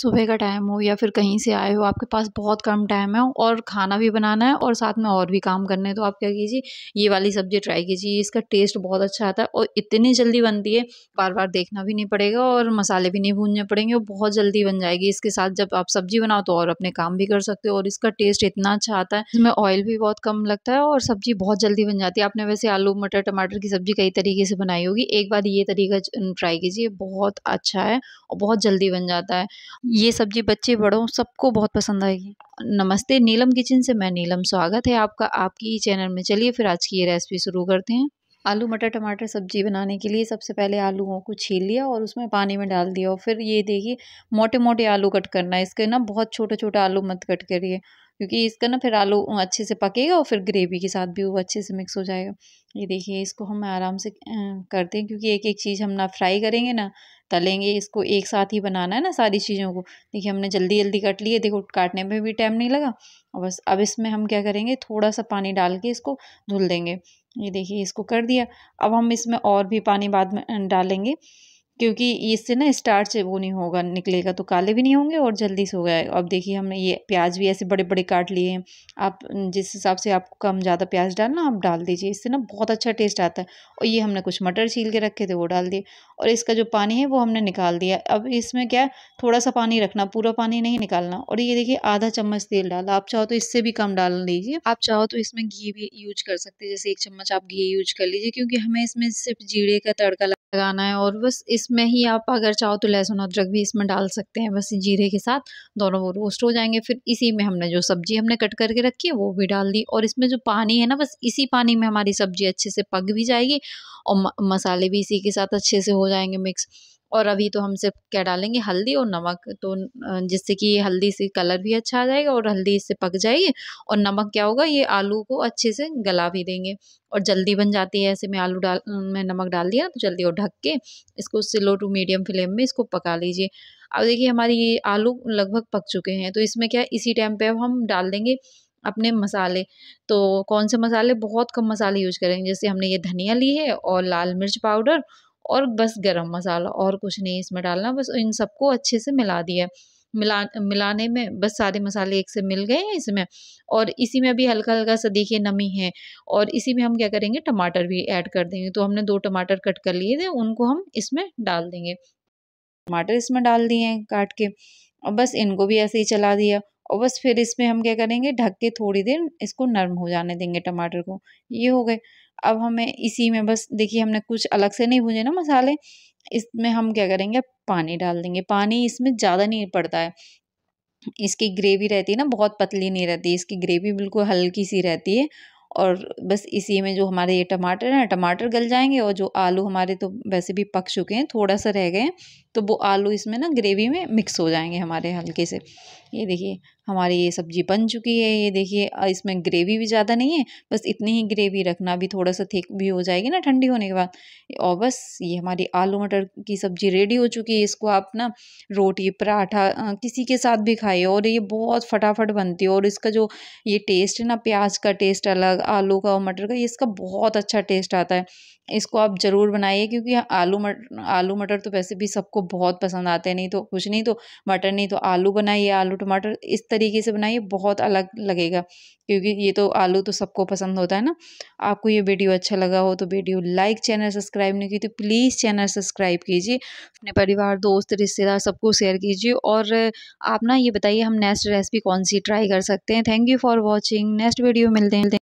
सुबह का टाइम हो या फिर कहीं से आए हो आपके पास बहुत कम टाइम है और खाना भी बनाना है और साथ में और भी काम करना है तो आप क्या कीजिए ये वाली सब्ज़ी ट्राई कीजिए इसका टेस्ट बहुत अच्छा आता है और इतनी जल्दी बनती है बार बार देखना भी नहीं पड़ेगा और मसाले भी नहीं भूनने पड़ेंगे और बहुत जल्दी बन जाएगी इसके साथ जब आप सब्ज़ी बनाओ तो और अपने काम भी कर सकते हो और इसका टेस्ट इतना अच्छा आता है इसमें ऑयल भी बहुत कम लगता है और सब्ज़ी बहुत जल्दी बन जाती है आपने वैसे आलू मटर टमाटर की सब्ज़ी कई तरीके से बनाई होगी एक बार ये तरीका ट्राई कीजिए बहुत अच्छा है और बहुत जल्दी बन जाता है ये सब्जी बच्चे बड़ों सबको बहुत पसंद आएगी नमस्ते नीलम किचन से मैं नीलम स्वागत है आपका आपकी चैनल में चलिए फिर आज की ये रेसिपी शुरू करते हैं आलू मटर टमाटर सब्जी बनाने के लिए सबसे पहले आलूओं को छील लिया और उसमें पानी में डाल दिया और फिर ये देखिए मोटे मोटे आलू कट करना है इसके ना बहुत छोटे छोटे आलू मत कट करिए क्योंकि इसका ना फिर आलू अच्छे से पकेगा और फिर ग्रेवी के साथ भी वो अच्छे से मिक्स हो जाएगा ये देखिए इसको हम आराम से करते हैं क्योंकि एक एक चीज़ हम ना फ्राई करेंगे ना तलेंगे इसको एक साथ ही बनाना है ना सारी चीज़ों को देखिए हमने जल्दी जल्दी कट लिए देखो काटने में भी टाइम नहीं लगा और बस अब इसमें हम क्या करेंगे थोड़ा सा पानी डाल के इसको धुल देंगे ये देखिए इसको कर दिया अब हम इसमें और भी पानी बाद में डालेंगे क्योंकि इससे ना स्टार्च वो नहीं होगा निकलेगा तो काले भी नहीं होंगे और जल्दी से हो गया अब देखिए हमने ये प्याज भी ऐसे बड़े बड़े काट लिए हैं आप जिस हिसाब से आपको कम ज़्यादा प्याज डालना आप डाल दीजिए इससे ना बहुत अच्छा टेस्ट आता है और ये हमने कुछ मटर छील के रखे थे वो डाल दिए और इसका जो पानी है वो हमने निकाल दिया अब इसमें क्या थोड़ा सा पानी रखना पूरा पानी नहीं निकालना और ये देखिए आधा चम्मच तेल डाला आप चाहो तो इससे भी कम डाल लीजिए आप चाहो तो इसमें घी भी यूज कर सकते हैं जैसे एक चम्मच आप घी यूज कर लीजिए क्योंकि हमें इसमें सिर्फ जीड़े का तड़का लगाना है और बस इसमें ही आप अगर चाहो तो लहसुन अदरक भी इसमें डाल सकते हैं बस जीरे के साथ दोनों वो रोस्ट हो जाएंगे फिर इसी में हमने जो सब्जी हमने कट करके रखी है वो भी डाल दी और इसमें जो पानी है ना बस इसी पानी में हमारी सब्जी अच्छे से पक भी जाएगी और मसाले भी इसी के साथ अच्छे से हो जाएंगे मिक्स और अभी तो हम सिर्फ क्या डालेंगे हल्दी और नमक तो जिससे कि हल्दी से कलर भी अच्छा आ जाएगा और हल्दी इससे पक जाएगी और नमक क्या होगा ये आलू को अच्छे से गला भी देंगे और जल्दी बन जाती है ऐसे में आलू डाल मैं नमक डाल दिया तो जल्दी और ढक के इसको स्लो टू मीडियम फ्लेम में इसको पका लीजिए अब देखिए हमारी ये आलू लगभग पक चुके हैं तो इसमें क्या इसी टाइम पर अब हम डाल देंगे अपने मसाले तो कौन से मसाले बहुत कम मसाले यूज करेंगे जैसे हमने ये धनिया ली है और लाल मिर्च पाउडर और बस गरम मसाला और कुछ नहीं इसमें डालना बस इन सबको अच्छे से मिला दिया मिला मिलाने में बस सारे मसाले एक से मिल गए हैं इसमें और इसी में भी हल्का हल्का सा देखिए नमी है और इसी में हम क्या करेंगे टमाटर भी ऐड कर देंगे तो हमने दो टमाटर कट कर लिए थे उनको हम इसमें डाल देंगे टमाटर इसमें डाल दिए हैं काट के और बस इनको भी ऐसे ही चला दिया और बस फिर इसमें हम क्या करेंगे ढक के थोड़ी देर इसको नर्म हो जाने देंगे टमाटर को ये हो गए अब हमें इसी में बस देखिए हमने कुछ अलग से नहीं भूजे ना मसाले इसमें हम क्या करेंगे पानी डाल देंगे पानी इसमें ज़्यादा नहीं पड़ता है इसकी ग्रेवी रहती है ना बहुत पतली नहीं रहती इसकी ग्रेवी बिल्कुल हल्की सी रहती है और बस इसी में जो हमारे ये टमाटर हैं टमाटर गल जाएंगे और जो आलू हमारे तो वैसे भी पक चुके हैं थोड़ा सा रह गए तो वो आलू इसमें ना ग्रेवी में मिक्स हो जाएंगे हमारे हल्के से ये देखिए हमारी ये सब्जी बन चुकी है ये देखिए इसमें ग्रेवी भी ज़्यादा नहीं है बस इतनी ही ग्रेवी रखना भी थोड़ा सा थिक भी हो जाएगी ना ठंडी होने के बाद और बस ये हमारी आलू मटर की सब्जी रेडी हो चुकी है इसको आप ना रोटी पराठा किसी के साथ भी खाइए और ये बहुत फटाफट बनती है और इसका जो ये टेस्ट है ना प्याज का टेस्ट अलग आलू का और मटर का ये इसका बहुत अच्छा टेस्ट आता है इसको आप ज़रूर बनाइए क्योंकि आलू मटर आलू मटर तो वैसे भी सबको बहुत पसंद आते हैं नहीं तो कुछ नहीं तो मटर नहीं तो आलू बनाइए आलू टमाटर इस तरीके से बनाइए बहुत अलग लगेगा क्योंकि ये तो आलू तो सबको पसंद होता है ना आपको ये वीडियो अच्छा लगा हो तो वीडियो लाइक चैनल सब्सक्राइब नहीं की तो प्लीज़ चैनल सब्सक्राइब कीजिए अपने परिवार दोस्त रिश्तेदार सबको शेयर कीजिए और आप ना ये बताइए हम नेक्स्ट रेसिपी कौन सी ट्राई कर सकते हैं thank you for watching next video मिलते हैं